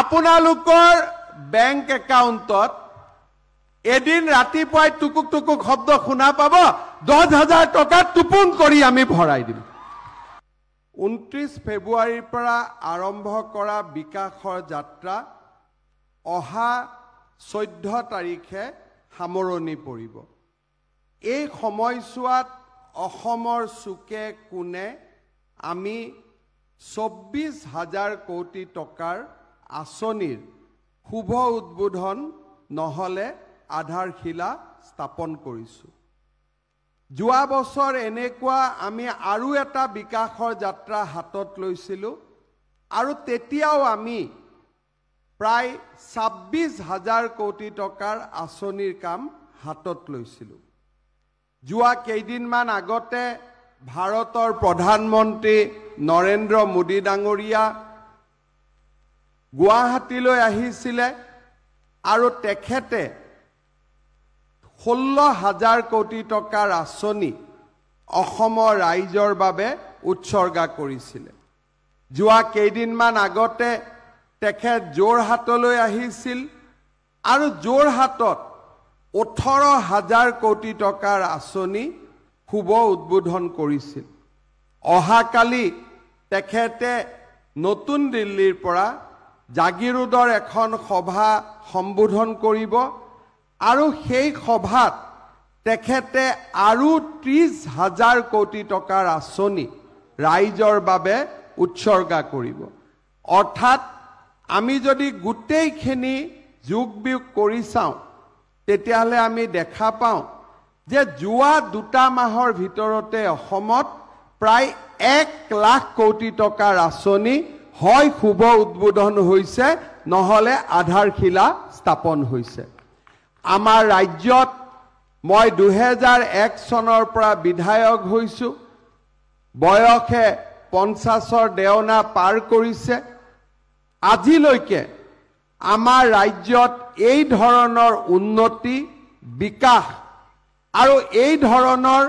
আপোনালোকৰ বেংক একাউণ্টত এদিন ৰাতিপুৱাই টুকুক টুকুক শব্দ শুনা পাব দহ হাজাৰ টকা টোপোন কৰি আমি ভৰাই দিম ঊনত্ৰিছ ফেব্ৰুৱাৰীৰ পৰা আৰম্ভ কৰা বিকাশৰ যাত্ৰা অহা চৈধ্য তাৰিখে সামৰণি পৰিব এই সময়ছোৱাত অসমৰ চুকে কোণে আমি চৌব্বিছ হাজাৰ কোটি টকাৰ আঁচনিৰ শুভ উদ্বোধন নহ'লে আধাৰশিলা স্থাপন কৰিছোঁ যোৱা বছৰ এনেকুৱা আমি আৰু এটা বিকাশৰ যাত্ৰা হাতত লৈছিলোঁ আৰু তেতিয়াও আমি প্ৰায় ছাব্বিছ হাজাৰ কোটি টকাৰ আঁচনিৰ কাম হাতত লৈছিলোঁ যোৱা কেইদিনমান আগতে ভাৰতৰ প্ৰধানমন্ত্ৰী নৰেন্দ্ৰ মোদী ডাঙৰীয়া গুৱাহাটীলৈ আহিছিলে আৰু তেখেতে ষোল্ল হাজাৰ কোটি টকাৰ আঁচনি অসমৰ ৰাইজৰ বাবে উৎসৰ্গা কৰিছিলে যোৱা কেইদিনমান আগতে তেখেত যোৰহাটলৈ আহিছিল আৰু যোৰহাটত ওঠৰ হাজাৰ কোটি টকাৰ আঁচনি শুভ উদ্বোধন কৰিছিল অহাকালি তেখেতে নতুন দিল্লীৰ পৰা জাগিৰোডৰ এখন সভা সম্বোধন কৰিব আৰু সেই সভাত তেখেতে আৰু ত্ৰিছ হাজাৰ কোটি টকাৰ আঁচনি ৰাইজৰ বাবে উৎসৰ্গা কৰিব অৰ্থাৎ আমি যদি গোটেইখিনি যোগ বিয়োগ কৰি চাওঁ তেতিয়াহ'লে আমি দেখা পাওঁ যে যোৱা দুটা মাহৰ ভিতৰতে অসমত প্ৰায় এক লাখ কোটি টকাৰ আঁচনি হয় শুভ উদ্বোধন হৈছে নহ'লে আধাৰশিলা স্থাপন হৈছে আমাৰ ৰাজ্যত মই দুহেজাৰ এক চনৰ পৰা বিধায়ক হৈছোঁ বয়সে পঞ্চাছৰ দেওনা পাৰ কৰিছে আজিলৈকে আমাৰ ৰাজ্যত এই ধৰণৰ উন্নতি বিকাশ আৰু এই ধৰণৰ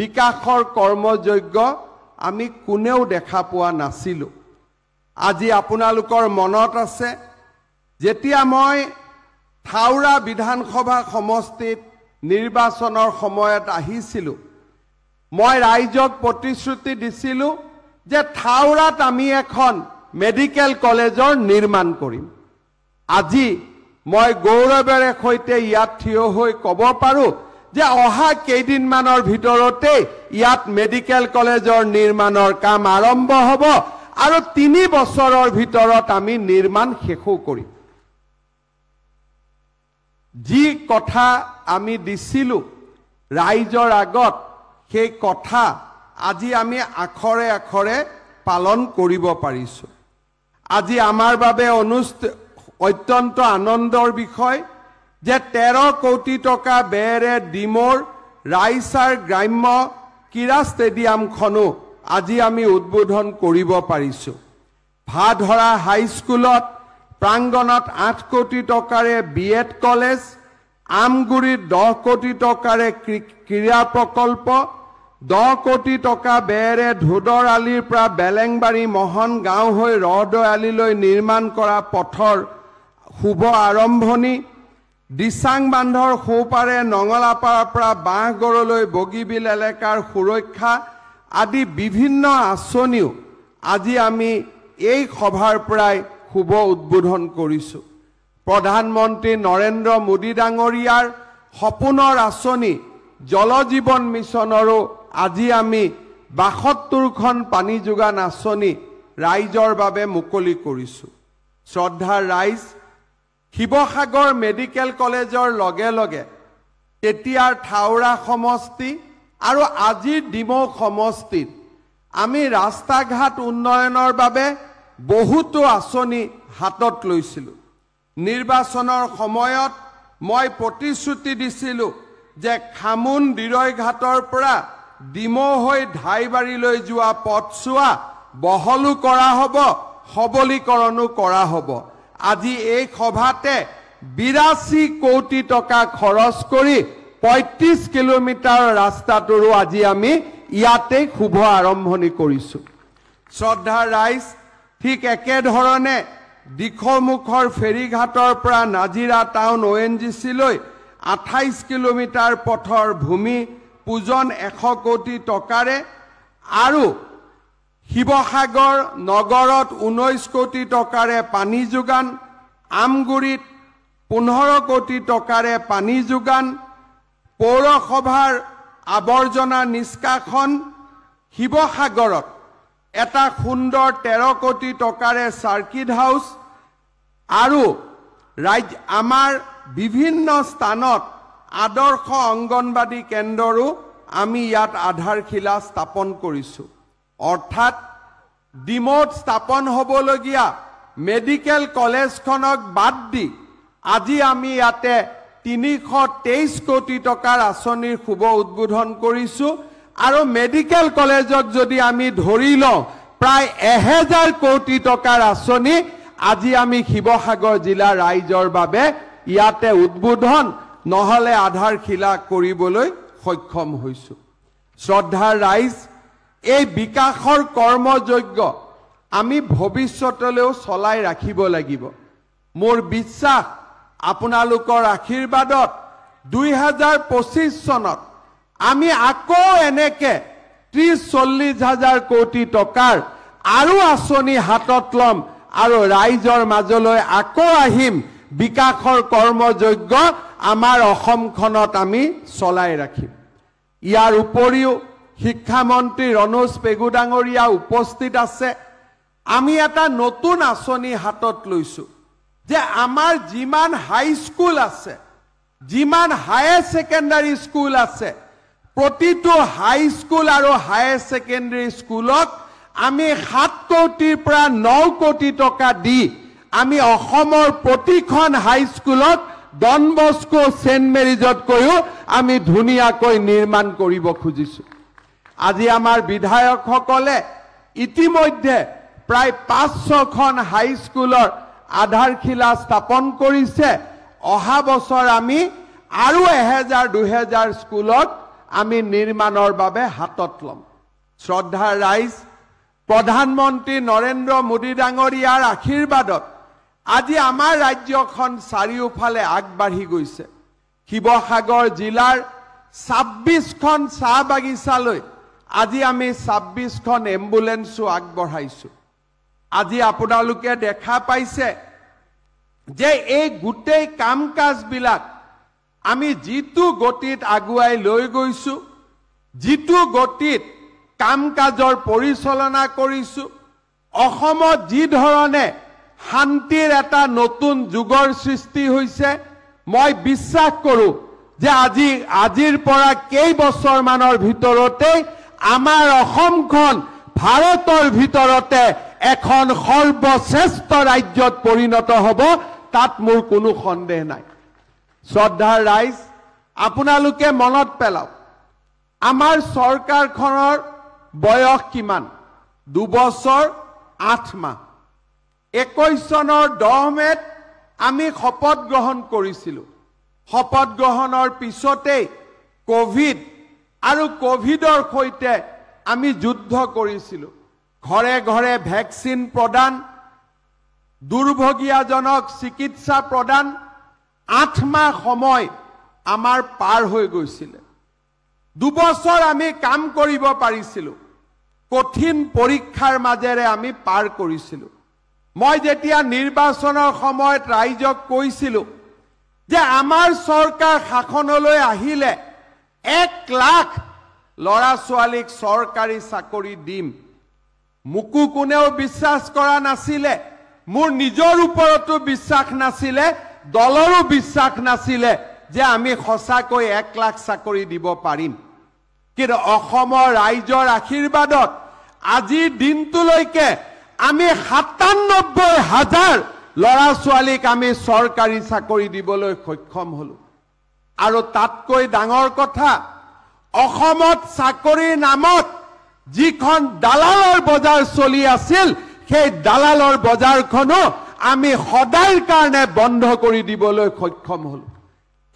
বিকাশৰ কৰ্মযজ্ঞ আমি কোনেও দেখা পোৱা নাছিলোঁ আজি আপোনালোকৰ মনত আছে যেতিয়া মই থাওৰা বিধানসভা সমষ্টিত নিৰ্বাচনৰ সময়ত আহিছিলোঁ মই ৰাইজক প্ৰতিশ্ৰুতি দিছিলোঁ যে থাওৰাত আমি এখন মেডিকেল কলেজৰ নিৰ্মাণ কৰিম আজি মই গৌৰৱেৰে সৈতে ইয়াত থিয় হৈ ক'ব পাৰোঁ যে অহা কেইদিনমানৰ ভিতৰতেই ইয়াত মেডিকেল কলেজৰ নিৰ্মাণৰ কাম আৰম্ভ হ'ব আৰু তিনি বছৰৰ ভিতৰত আমি নিৰ্মাণ শেষো কৰিম যি কথা আমি দিছিলোঁ ৰাইজৰ আগত সেই কথা আজি আমি আখৰে আখৰে পালন কৰিব পাৰিছোঁ আজি আমাৰ বাবে অনুষ্ঠ অত্যন্ত আনন্দৰ বিষয় যে তেৰ কোটি টকা বেৰে ডিমৰ ৰাইচাৰ গ্ৰাম্য ক্ৰীড়া ষ্টেডিয়ামখনো আজি আমি উদ্বোধন কৰিব পাৰিছোঁ ভাধৰা হাইস্কুলত প্ৰাংগণত আঠ কোটি টকাৰে বি এড কলেজ আমগুৰিত দহ কোটি টকাৰে ক্ৰীড়া প্ৰকল্প দহ কোটি টকা বেৰে ধোদৰ আলিৰ পৰা বেলেংবাৰী মহন গাঁও হৈ আলিলৈ নিৰ্মাণ কৰা পথৰ শুভ আৰম্ভণি দিচাং বান্ধৰ সোঁপাৰে নঙলাপাৰ পৰা বাঁহগড়লৈ বগীবিল এলেকাৰ সুৰক্ষা আদি বিভিন্ন আঁচনিও আজি আমি এই সভাৰ পৰাই শুভ উদ্বোধন কৰিছোঁ প্ৰধানমন্ত্ৰী নৰেন্দ্ৰ মোদী ডাঙৰীয়াৰ সপোনৰ আঁচনি জল জীৱন মিছনৰো আজি আমি বাসত্তৰখন পানী যোগান আঁচনি ৰাইজৰ বাবে মুকলি কৰিছোঁ শ্ৰদ্ধা ৰাইজ শিৱসাগৰ মেডিকেল কলেজৰ লগে লগে তেতিয়াৰ থাওৰা সমষ্টি আৰু আজিৰ ডিমৌ সমষ্টিত আমি ৰাস্তা ঘাট উন্নয়নৰ বাবে বহুতো আঁচনি হাতত লৈছিলো নিৰ্বাচনৰ সময়ত মই প্ৰতিশ্ৰুতি দিছিলোঁ যে খামুন দিৰৈ ঘাটৰ পৰা ডিমৌ হৈ ধাইবাৰীলৈ যোৱা পথছোৱা বহলো কৰা হ'ব সবলীকৰণো কৰা হ'ব আজি এই সভাতে বিৰাশী কোটি টকা খৰচ কৰি পঁয়ত্ৰিছ কিলোমিটাৰ ৰাস্তাটোৰো আজি আমি ইয়াতে শুভ আৰম্ভণি কৰিছোঁ শ্ৰদ্ধা ৰাইজ ঠিক একেধৰণে দিশমুখৰ ফেৰীঘাটৰ পৰা Nazira town O' N G চিলৈ আঠাইছ কিলোমিটাৰ পথৰ ভূমি পূজন এশ কোটি টকাৰে আৰু শিৱসাগৰ নগৰত ঊনৈছ কোটি টকাৰে পানী যোগান আমগুৰিত পোন্ধৰ কোটি টকাৰে পানী যোগান পৌৰসভাৰ আৱৰ্জনা নিষ্কাশন শিৱসাগৰত এটা সুন্দৰ তেৰ কোটি টকাৰে চাৰ্কিট হাউচ আৰু ৰাজ্য আমাৰ বিভিন্ন স্থানত আদৰ্শ অংগনবাদী কেন্দ্ৰৰো আমি ইয়াত আধাৰশিলা স্থাপন কৰিছোঁ অৰ্থাৎ ডিমৌত স্থাপন হ'বলগীয়া মেডিকেল কলেজখনক বাদ দি আজি আমি ইয়াতে তিনিশ তেইছ কোটি টকাৰ আঁচনিৰ শুভ উদ্বোধন কৰিছোঁ আৰু মেডিকেল কলেজক যদি আমি ধৰি লওঁ প্ৰায় এহেজাৰ কোটি টকাৰ আঁচনি আজি আমি শিৱসাগৰ জিলাৰ ৰাইজৰ বাবে ইয়াতে উদ্বোধন নহ'লে আধাৰশিলা কৰিবলৈ সক্ষম হৈছোঁ শ্ৰদ্ধাৰ ৰাইজ এই বিকাশৰ কৰ্মযজ্ঞ আমি ভৱিষ্যতলৈও চলাই ৰাখিব লাগিব মোৰ বিশ্বাস আপোনালোকৰ আশীৰ্বাদত দুই হাজাৰ পঁচিছ চনত আমি আকৌ এনেকে ত্ৰিছ চল্লিছ হাজাৰ কোটি টকাৰ আৰু আঁচনি হাতত ল'ম আৰু ৰাইজৰ মাজলৈ আকৌ আহিম বিকাশৰ কৰ্মযজ্ঞ আমাৰ অসমখনত আমি চলাই ৰাখিম ইয়াৰ উপৰিও শিক্ষামন্ত্ৰী ৰণোজ ডাঙৰীয়া উপস্থিত আছে আমি এটা নতুন আঁচনি হাতত লৈছোঁ যে আমাৰ যিমান হাই স্কুল আছে যিমান হায়াৰ ছেকেণ্ডাৰী স্কুল আছে প্ৰতিটো হাই স্কুল আৰু হায়াৰ ছেকেণ্ডেৰী স্কুলক আমি সাত কোটিৰ পৰা ন কোটি টকা দি আমি অসমৰ প্ৰতিখন হাই স্কুলত ডন বস্কো ছেণ্ট মেৰিজতকৈও আমি ধুনীয়াকৈ নিৰ্মাণ কৰিব খুজিছো আজি আমাৰ বিধায়কসকলে ইতিমধ্যে প্ৰায় পাঁচ ছখন হাই স্কুলৰ আধাৰশিলা স্থাপন কৰিছে অহা বছৰ আমি আৰু এহেজাৰ দুহেজাৰ স্কুলত আমি নিৰ্মাণৰ বাবে হাতত ল'ম শ্ৰদ্ধা ৰাইজ প্ৰধানমন্ত্ৰী নৰেন্দ্ৰ মোদী ডাঙৰীয়াৰ আশীৰ্বাদত আজি আমাৰ ৰাজ্যখন চাৰিওফালে আগবাঢ়ি গৈছে শিৱসাগৰ জিলাৰ ছাব্বিছখন চাহ বাগিচালৈ আজি আমি ছাব্বিছখন এম্বুলেঞ্চো আগবঢ়াইছোঁ আজি আপোনালোকে দেখা পাইছে যে এই গোটেই কাম কাজবিলাক আমি যিটো গতিত আগুৱাই লৈ গৈছো যিটো গতিত কাম কাজৰ পৰিচালনা কৰিছো অসমত যি ধৰণে শান্তিৰ এটা নতুন যুগৰ সৃষ্টি হৈছে মই বিশ্বাস কৰো যে আজি আজিৰ পৰা কেইবছৰমানৰ ভিতৰতেই আমাৰ অসমখন ভাৰতৰ ভিতৰতে এখন সৰ্বশ্ৰেষ্ঠ ৰাজ্যত পৰিণত হ'ব তাত মোৰ কোনো সন্দেহ নাই শ্ৰদ্ধাৰ ৰাইজ আপোনালোকে মনত পেলাওক আমাৰ চৰকাৰখনৰ বয়স কিমান দুবছৰ আঠ মাহ একৈছ চনৰ দহ মেত আমি শপত গ্ৰহণ কৰিছিলোঁ শপত গ্ৰহণৰ পিছতেই ক'ভিড আৰু ক'ভিডৰ সৈতে আমি যুদ্ধ কৰিছিলোঁ ঘৰে ঘৰে ভেকচিন প্ৰদান দুৰ্ভগীয়াজনক চিকিৎসা প্ৰদান আঠ মাহ সময় আমাৰ পাৰ হৈ গৈছিলে দুবছৰ আমি কাম কৰিব পাৰিছিল কঠিন পৰীক্ষাৰ মাজেৰে আমি পাৰ কৰেছিল মই যেতিয়া নিৰ্বাচনৰ সময়ত ৰাইজক কইছিল যে আমাৰ চৰকাৰ শাসনলৈ আহিলে এক লাখ ল'ৰা ছোৱালীক চৰকাৰী চাকৰি দিম মোকো কোনেও বিশ্বাস কৰা নাছিলে মোৰ নিজৰ ওপৰতো বিশ্বাস নাছিলে দলৰো বিশ্বাস নাছিলে যে আমি সঁচাকৈ এক লাখ চাকৰি দিব পাৰিম কিন্তু অসমৰ ৰাইজৰ আশীৰ্বাদত আজিৰ দিনটোলৈকে আমি সাতান্নব্বৈ হাজাৰ ল'ৰা ছোৱালীক আমি চৰকাৰী চাকৰি দিবলৈ সক্ষম হ'লোঁ আৰু তাতকৈ ডাঙৰ কথা অসমত চাকৰিৰ নামত যিখন দালালৰ বজাৰ চলি আছিল সেই দালালৰ বজাৰখনো আমি সদায়ৰ কাৰণে বন্ধ কৰি দিবলৈ সক্ষম হ'লোঁ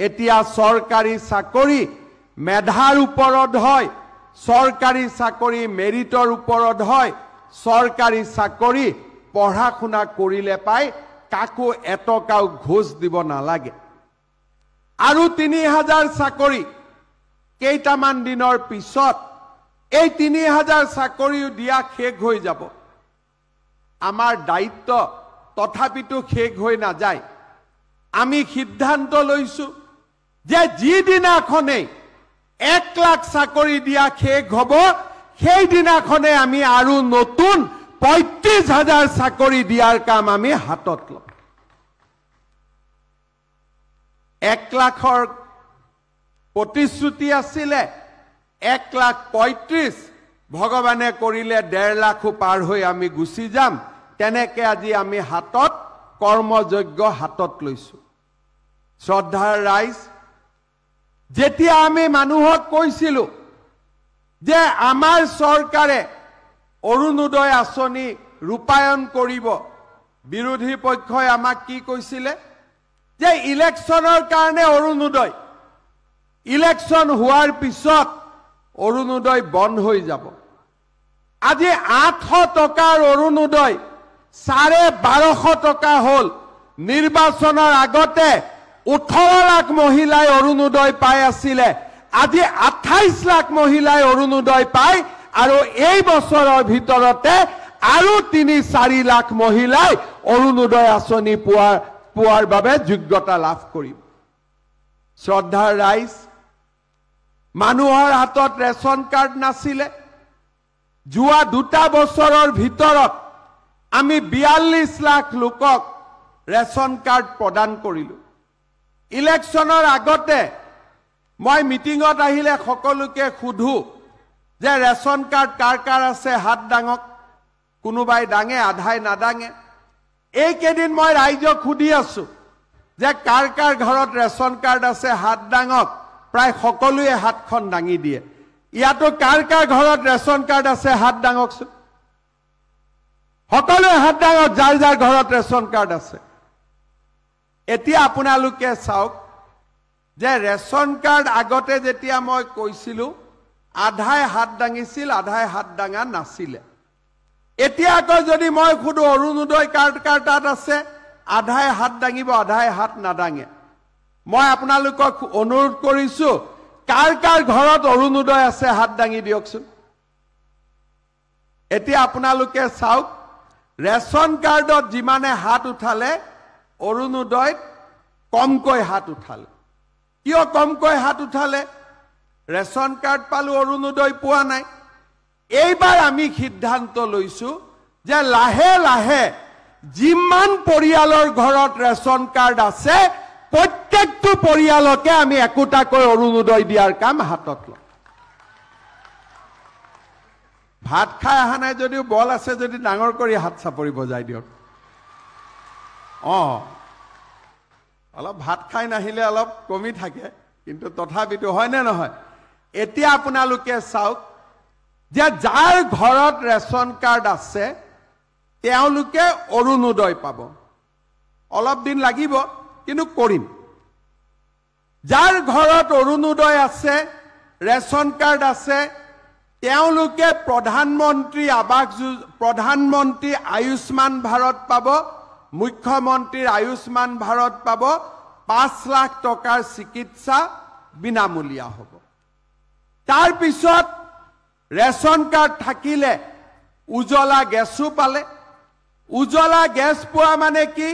এতিয়া চৰকাৰী চাকৰি মেধাৰ ওপৰত হয় চৰকাৰী চাকৰি মেৰিটৰ ওপৰত হয় চৰকাৰী চাকৰি পঢ়া শুনা কৰিলে পাই কাকো এটকাও ঘোচ দিব নালাগে আৰু তিনি হাজাৰ চাকৰি কেইটামান দিনৰ পিছত এই তিনি হাজাৰ চাকৰিও দিয়া শেষ হৈ যাব আমাৰ দায়িত্ব তথাপিতো শেষ হৈ নাযায় আমি সিদ্ধান্ত লৈছো যে যিদিনাখনে এক লাখ চাকৰি দিয়া শেষ হব সেইদিনাখনে আমি আৰু নতুন পঁয়ত্ৰিশ হাজাৰ চাকৰি দিয়াৰ কাম আমি হাতত লওঁ এক লাখৰ প্ৰতিশ্ৰুতি আছিলে এক লাখ পঁয়ত্ৰিছ ভগৱানে কৰিলে ডেৰ লাখো পাৰ হৈ আমি গুচি যাম তেনেকৈ আজি আমি হাতত কৰ্মযজ্ঞ হাতত লৈছোঁ শ্ৰদ্ধাৰ ৰাইজ যেতিয়া আমি মানুহক কৈছিলো যে আমাৰ চৰকাৰে অৰুণোদয় আঁচনি ৰূপায়ণ কৰিব বিৰোধী পক্ষই আমাক কি কৈছিলে যে ইলেকশ্যনৰ কাৰণে অৰুণোদয় ইলেকশ্যন হোৱাৰ পিছত অৰুণোদয় বন্ধ হৈ যাব আজি আঠশ টকাৰ অৰুণোদয় চাৰে বাৰশ টকা হ'ল নিৰ্বাচনৰ আগতে ওঠৰ লাখ মহিলাই অৰুণোদয় পাই আছিলে আজি আঠাইছ লাখ মহিলাই অৰুণোদয় পায় আৰু এই বছৰৰ ভিতৰতে আৰু তিনি চাৰি লাখ মহিলাই অৰুণোদয় আঁচনি পোৱাৰ পোৱাৰ বাবে যোগ্যতা লাভ কৰিব শ্ৰদ্ধাৰ ৰাইজ মানুহৰ হাতত ৰেচন কাৰ্ড নাছিলে যোৱা দুটা বছৰৰ ভিতৰত আমি বিয়াল্লিছ লাখ লোকক ৰেচন কাৰ্ড প্ৰদান কৰিলোঁ ইলেকশ্যনৰ আগতে মই মিটিঙত আহিলে সকলোকে সোধোঁ যে ৰেচন কাৰ্ড কাৰ কাৰ আছে হাত ডাঙক কোনোবাই দাঙে আধাই নাডাঙে এইকেইদিন মই ৰাইজক সুধি আছোঁ যে কাৰ কাৰ ঘৰত ৰেচন কাৰ্ড আছে হাত ডাঙক প্ৰায় সকলোৱে হাতখন দাঙি দিয়ে ইয়াতো কাৰ কাৰ ঘৰত ৰেচন কাৰ্ড আছে হাত দাঙকচোন সকলোৱে হাত দাঙক যাৰ যাৰ ঘৰত ৰেচন কাৰ্ড আছে এতিয়া আপোনালোকে চাওক যে ৰেচন কাৰ্ড আগতে যেতিয়া মই কৈছিলো আধাই হাত দাঙিছিল আধাই হাত দাঙা নাছিলে এতিয়া আকৌ যদি মই সুধো অৰুণোদয় কাৰ্ড কাৰ তাত আছে আধাই হাত দাঙিব আধাই হাত নাদাঙে মই আপোনালোকক অনুৰোধ কৰিছো কাৰ কাৰ ঘৰত অৰুণোদয় আছে হাত দাঙি দিয়কচোন এতিয়া আপোনালোকে চাওক ৰেচন কাৰ্ডত যিমানে হাত উঠালে অৰুণোদয়ত কমকৈ হাত উঠালে কিয় কমকৈ হাত উঠালে ৰেচন কাৰ্ড পালো অৰুণোদয় পোৱা নাই এইবাৰ আমি সিদ্ধান্ত লৈছো যে লাহে লাহে যিমান পৰিয়ালৰ ঘৰত ৰেচন কাৰ্ড আছে প্ৰত্যেক প্ৰত্যেকটো পৰিয়ালকে আমি একোটাকৈ অৰুণোদয় দিয়াৰ কাম হাতত লওঁ ভাত খাই অহা নাই যদিও বল আছে যদি ডাঙৰ কৰি হাত চাপৰি বজাই দিয়ক অঁ অলপ ভাত খাই নাহিলে অলপ কমি থাকে কিন্তু তথাপিতো হয়নে নহয় এতিয়া আপোনালোকে চাওক যে যাৰ ঘৰত ৰেচন কাৰ্ড আছে তেওঁলোকে অৰুণোদয় পাব অলপ দিন লাগিব কিন্তু কৰিম যাৰ ঘৰত অৰুণোদয় আছে ৰেচন কাৰ্ড আছে তেওঁলোকে প্ৰধানমন্ত্ৰী আৱাস যো প্ৰধানমন্ত্ৰী আয়ুষ্মান ভাৰত পাব মুখ্যমন্ত্ৰীৰ আয়ুষ্মান ভাৰত পাব পাঁচ লাখ টকাৰ চিকিৎসা বিনামূলীয়া হ'ব তাৰপিছত ৰেচন কাৰ্ড থাকিলে উজ্বলা গেছো পালে উজ্বলা গেছ পোৱা মানে কি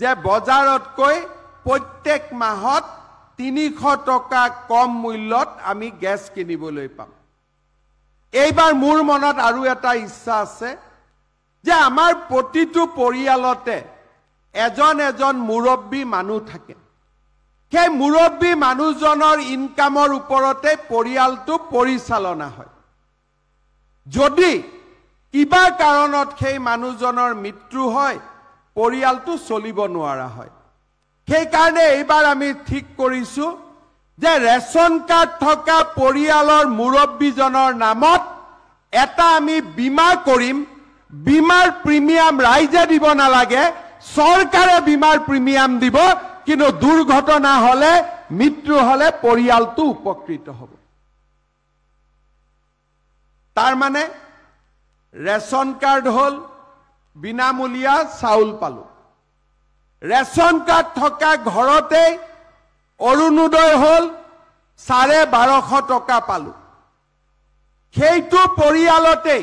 যে বজাৰতকৈ প্ৰত্যেক মাহত তিনিশ টকা কম মূল্যত আমি গেছ কিনিবলৈ পাম এইবাৰ মোৰ মনত আৰু এটা ইচ্ছা আছে যে আমাৰ প্ৰতিটো পৰিয়ালতে এজন এজন মুৰব্বী মানুহ থাকে সেই মুৰব্বী মানুহজনৰ ইনকামৰ ওপৰতে পৰিয়ালটো পৰিচালনা হয় যদি কিবা কাৰণত সেই মানুহজনৰ মৃত্যু হয় পৰিয়ালটো চলিব নোৱাৰা হয় সেইকাৰণে এইবাৰ আমি ঠিক কৰিছো যে ৰেচন কাৰ্ড থকা পৰিয়ালৰ মুৰব্বীজনৰ নামত এটা আমি বীমা কৰিম বীমাৰ প্ৰিমিয়াম ৰাইজে দিব নালাগে চৰকাৰে বীমাৰ প্ৰিমিয়াম দিব কিন্তু দুৰ্ঘটনা হ'লে মৃত্যু হ'লে পৰিয়ালটো উপকৃত হ'ব তাৰ মানে ৰেচন কাৰ্ড হ'ল বিনামূলীয়া চাউল পালোঁ ৰেচন কাৰ্ড থকা ঘৰতে অৰুণোদয় হ'ল চাৰে বাৰশ টকা পালোঁ সেইটো পৰিয়ালতে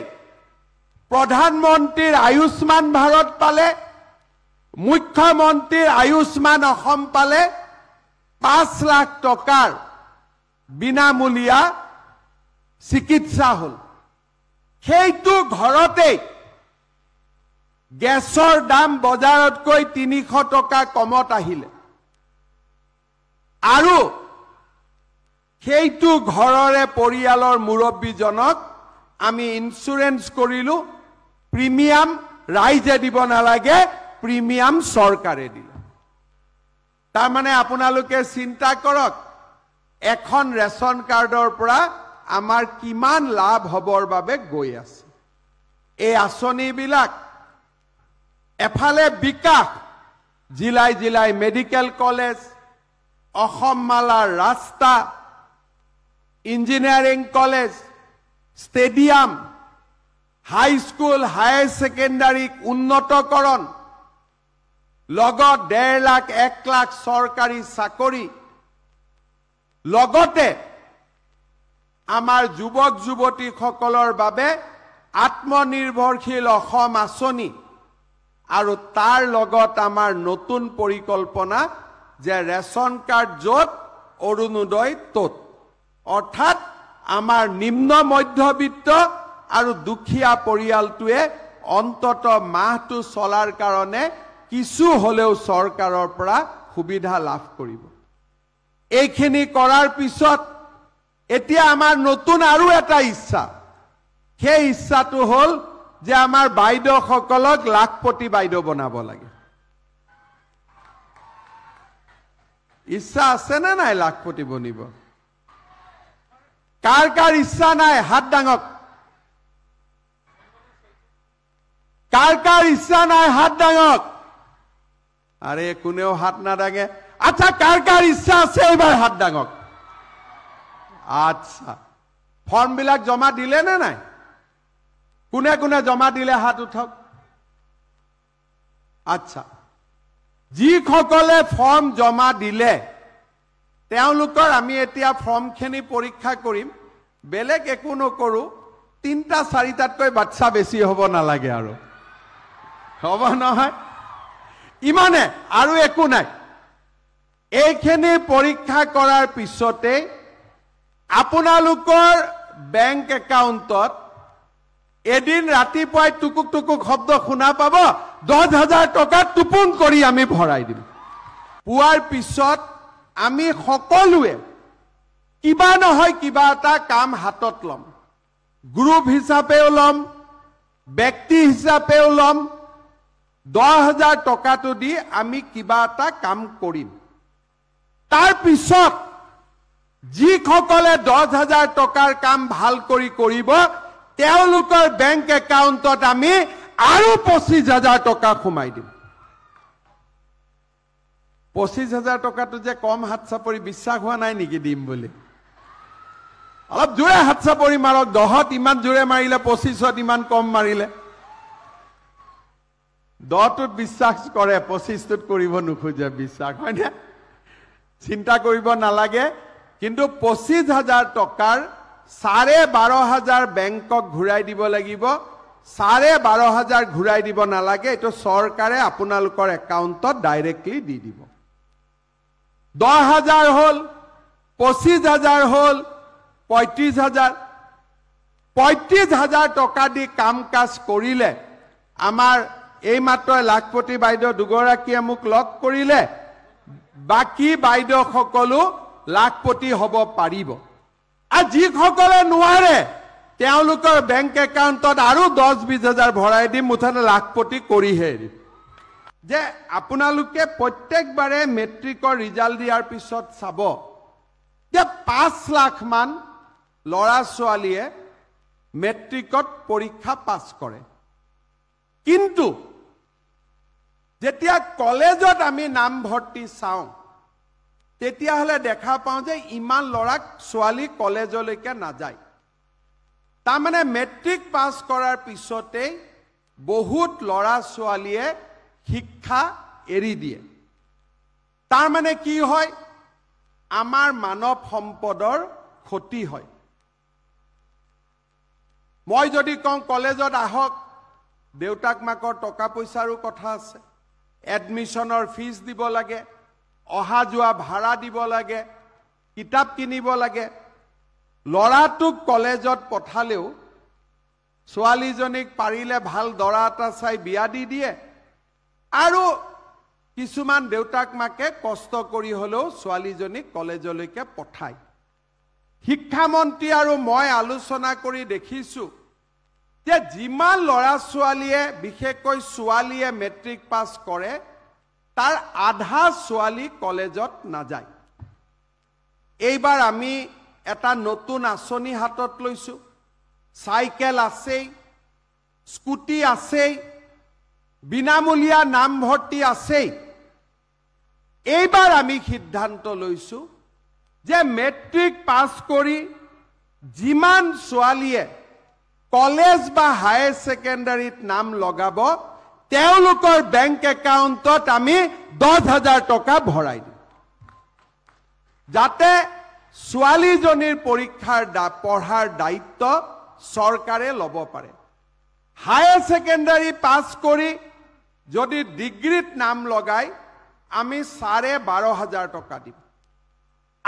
প্ৰধানমন্ত্ৰীৰ আয়ুষ্মান ভাৰত পালে মুখ্যমন্ত্ৰীৰ আয়ুষ্মান অসম পালে পাঁচ লাখ টকাৰ বিনামূলীয়া চিকিৎসা হ'ল সেইটো ঘৰতেই গেছৰ দাম বজাৰতকৈ তিনিশ টকা কমত আহিলে আৰু সেইটো ঘৰৰে পৰিয়ালৰ মুৰব্বীজনক আমি ইঞ্চুৰেঞ্চ কৰিলোঁ প্ৰিমিয়াম ৰাইজে দিব নালাগে প্ৰিমিয়াম চৰকাৰে দিলে তাৰমানে আপোনালোকে চিন্তা কৰক এখন ৰেচন কাৰ্ডৰ পৰা আমাৰ কিমান লাভ হ'বৰ বাবে গৈ আছে এই আঁচনিবিলাক এফালে বিকাশ জিলাই জিলাই মেডিকেল কলেজ অসম মালাৰ ৰাস্তা engineering college stadium high school higher ছেকেণ্ডাৰীক উন্নতকৰণ লগত ডেৰ লাখ এক লাখ চৰকাৰী চাকৰি লগতে আমাৰ যুৱক যুৱতীসকলৰ বাবে আত্মনিৰ্ভৰশীল অসম আঁচনি আৰু তাৰ লগত আমাৰ নতুন পৰিকল্পনা যে ৰেচন কাৰ্ড য'ত অৰুণোদয় ত'ত অৰ্থাৎ আমাৰ নিম্ন মধ্যবিত্ত আৰু দুখীয়া পৰিয়ালটোৱে অন্তত মাহটো চলাৰ কাৰণে কিছু হ'লেও চৰকাৰৰ পৰা সুবিধা লাভ কৰিব এইখিনি কৰাৰ পিছত এতিয়া আমাৰ নতুন আৰু এটা ইচ্ছা সেই ইচ্ছাটো হ'ল যে আমাৰ বাইদেউসকলক লাখপতি বাইদেউ বনাব লাগে ইচ্ছা আছে না নাই লাখপতি বনিব কাৰ কাৰ ইচ্ছা নাই হাত ডাঙক কাৰ কাৰ ইচ্ছা নাই হাত ডাঙক আৰে কোনেও হাত নাডাঙে আচ্ছা কাৰ কাৰ ইচ্ছা আছে এইবাৰ হাত ডাঙক আচ্ছা ফৰ্মবিলাক জমা দিলে নে নাই কোনে কোনে জমা দিলে হাত উঠক আচ্ছা যিসকলে ফৰ্ম জমা দিলে তেওঁলোকৰ আমি এতিয়া ফৰ্মখিনি পৰীক্ষা কৰিম বেলেগ একো নকৰোঁ তিনিটা চাৰিটাতকৈ বাচ্ছা বেছি হ'ব নালাগে আৰু হ'ব নহয় ইমানে আৰু একো নাই এইখিনি পৰীক্ষা কৰাৰ পিছতেই আপোনালোকৰ বেংক একাউণ্টত এদিন ৰাতিপুৱাই টুকুক টুকুক শব্দ শুনা পাব দহ হাজাৰ টকা টোপোন কৰি আমি ভৰাই দিম পোৱাৰ পিছত আমি সকলোৱে কিবা নহয় কিবা এটা কাম হাতত ল'ম গ্ৰুপ হিচাপেও ল'ম ব্যক্তি হিচাপেও ল'ম দহ হাজাৰ টকাটো দি আমি কিবা এটা কাম কৰিম তাৰ পিছত যিসকলে দহ হাজাৰ টকাৰ কাম ভাল কৰি কৰিব তেওঁলোকৰ বেংক একাউণ্টত আমি আৰু পঁচিছ হাজাৰ টকা সোমাই দিম পঁচিছ হাজাৰ টকাটো যে কম হাত চাপৰি বিশ্বাস হোৱা নাই নেকি দিম বুলি অলপ জোৰে হাত চাপৰি মাৰক দহত ইমান জোৰে মাৰিলে পঁচিছত ইমান কম মাৰিলে দহটোত বিশ্বাস কৰে পঁচিছটোত কৰিব নোখোজে বিশ্বাস হয়নে চিন্তা কৰিব নালাগে কিন্তু পঁচিছ হাজাৰ টকাৰ চাৰে বাৰ হাজাৰ বেংকক ঘূৰাই দিব লাগিব চাৰে বাৰ হাজাৰ ঘূৰাই দিব নালাগে এইটো চৰকাৰে আপোনালোকৰ একাউণ্টত ডাইৰেক্টলি দি দিব দহ হাজাৰ হ'ল পঁচিছ হাজাৰ হ'ল পঁয়ত্ৰিছ হাজাৰ পঁয়ত্ৰিছ হাজাৰ টকা দি কাম কাজ কৰিলে আমাৰ এইমাত্ৰ লাখপতি বাইদেউ দুগৰাকীয়ে মোক লগ কৰিলে বাকী বাইদেউসকলো লাখপতি হ'ব পাৰিব যিসকলে নোৱাৰে তেওঁলোকৰ বেংক একাউণ্টত আৰু দহ বিছ হাজাৰ ভৰাই দি মুঠতে লাখপতি কৰিহে যে আপোনালোকে প্ৰত্যেকবাৰে মেট্ৰিকৰ ৰিজাল্ট দিয়াৰ পিছত চাব যে পাঁচ লাখমান ল'ৰা ছোৱালীয়ে মেট্ৰিকত পৰীক্ষা পাছ কৰে কিন্তু যেতিয়া কলেজত আমি নামভৰ্তি চাওঁ তেতিয়াহ'লে দেখা পাওঁ যে ইমান ল'ৰাক ছোৱালী কলেজলৈকে নাযায় তাৰমানে মেট্ৰিক পাছ কৰাৰ পিছতেই বহুত ল'ৰা ছোৱালীয়ে শিক্ষা এৰি দিয়ে তাৰমানে কি হয় আমাৰ মানৱ সম্পদৰ ক্ষতি হয় মই যদি কওঁ কলেজত আহক দেউতাক মাকৰ টকা পইচাৰো কথা আছে এডমিশ্যনৰ ফিজ দিব লাগে অহা যোৱা ভাড়া দিব লাগে কিতাপ কিনিব লাগে ল'ৰাটোক কলেজত পঠালেও ছোৱালীজনীক পাৰিলে ভাল দৰা এটা চাই বিয়া দি দিয়ে আৰু কিছুমান দেউতাক মাকে কষ্ট কৰি হ'লেও ছোৱালীজনীক কলেজলৈকে পঠায় শিক্ষামন্ত্ৰী আৰু মই আলোচনা কৰি দেখিছোঁ যে যিমান ল'ৰা ছোৱালীয়ে বিশেষকৈ ছোৱালীয়ে মেট্ৰিক পাছ কৰে তাৰ আধা ছোৱালী কলেজত নাযায় এইবাৰ আমি এটা নতুন আঁচনি হাতত লৈছোঁ চাইকেল আছেই স্কুটি আছেই বিনামূলীয়া নামভৰ্তি আছেই এইবাৰ আমি সিদ্ধান্ত লৈছোঁ যে মেট্ৰিক পাছ কৰি যিমান ছোৱালীয়ে কলেজ বা হায়াৰ ছেকেণ্ডাৰীত নাম লগাব তেওঁলোকৰ বেংক একাউণ্টত আমি দহ হাজাৰ টকা ভৰাই দিওঁ যাতে ছোৱালীজনীৰ পৰীক্ষাৰ পঢ়াৰ দায়িত্ব চৰকাৰে ল'ব পাৰে হায়াৰ ছেকেণ্ডাৰী পাছ কৰি যদি ডিগ্ৰীত নাম লগাই আমি চাৰে বাৰ হাজাৰ টকা দিম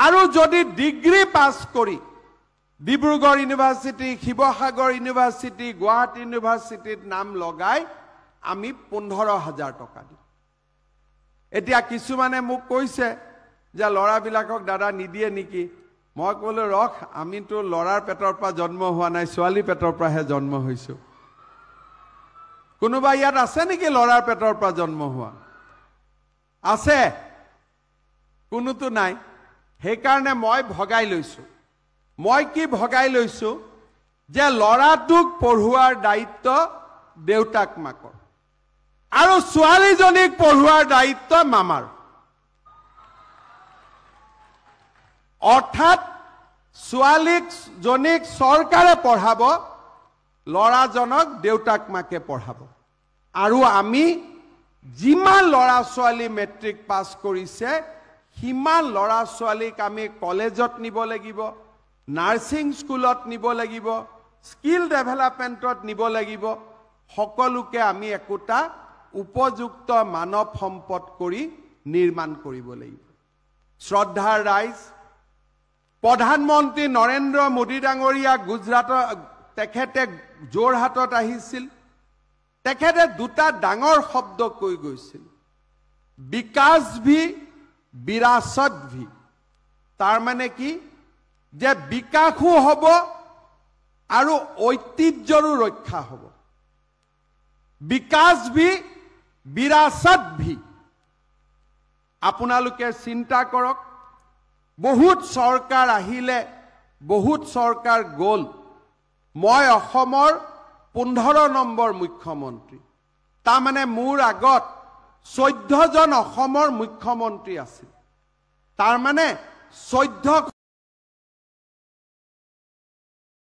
আৰু যদি ডিগ্ৰী পাছ কৰি ডিব্ৰুগড় ইউনিভাৰ্চিটি শিৱসাগৰ ইউনিভাৰ্চিটি গুৱাহাটী ইউনিভাৰ্চিটিত নাম লগায় আমি পোন্ধৰ হাজাৰ টকা দিওঁ এতিয়া কিছুমানে মোক কৈছে যে ল'ৰাবিলাকক দাদা নিদিয়ে নেকি মই ক'লোঁ ৰখ আমিতো ল'ৰাৰ পেটৰ পৰা জন্ম হোৱা নাই ছোৱালী পেটৰ পৰাহে জন্ম হৈছোঁ কোনোবা ইয়াত আছে নেকি ল'ৰাৰ পেটৰ পৰা জন্ম হোৱা আছে কোনোতো নাই সেইকাৰণে মই ভগাই লৈছোঁ মই কি ভগাই লৈছোঁ যে ল'ৰাটোক পঢ়োৱাৰ দায়িত্ব দেউতাক মাকৰ আৰু ছোৱালীজনীক পঢ়োৱাৰ দায়িত্ব মামাৰ অৰ্থাৎ ছোৱালীক জনীক চৰকাৰে পঢ়াব ল'ৰাজনক দেউতাক মাকে পঢ়াব আৰু আমি যিমান ল'ৰা ছোৱালী মেট্ৰিক পাছ কৰিছে সিমান ল'ৰা ছোৱালীক আমি কলেজত নিব লাগিব নাৰ্ছিং স্কুলত নিব লাগিব স্কিল ডেভেলপমেণ্টত নিব লাগিব সকলোকে আমি একোটা উপযুক্ত মানৱ সম্পদ কৰি নিৰ্মাণ কৰিব লাগিব শ্ৰদ্ধাৰ ৰাইজ প্ৰধানমন্ত্ৰী নৰেন্দ্ৰ মোদী ডাঙৰীয়া গুজৰাটৰ তেখেতে যোৰহাটত আহিছিল তেখেতে দুটা ডাঙৰ শব্দ কৈ গৈছিল বিকাশ ভি বিৰাচত ভি তাৰমানে কি যে বিকাশো হ'ব আৰু ঐতিহ্যৰো ৰক্ষা হ'ব বিকাশ ভি বিৰাচত ভি আপোনালোকে চিন্তা কৰক বহুত চৰকাৰ আহিলে বহুত চৰকাৰ গ'ল মই অসমৰ পোন্ধৰ নম্বৰ মুখ্যমন্ত্ৰী তাৰমানে মোৰ আগত চৈধ্যজন অসমৰ মুখ্যমন্ত্ৰী আছিল তাৰমানে চৈধ্য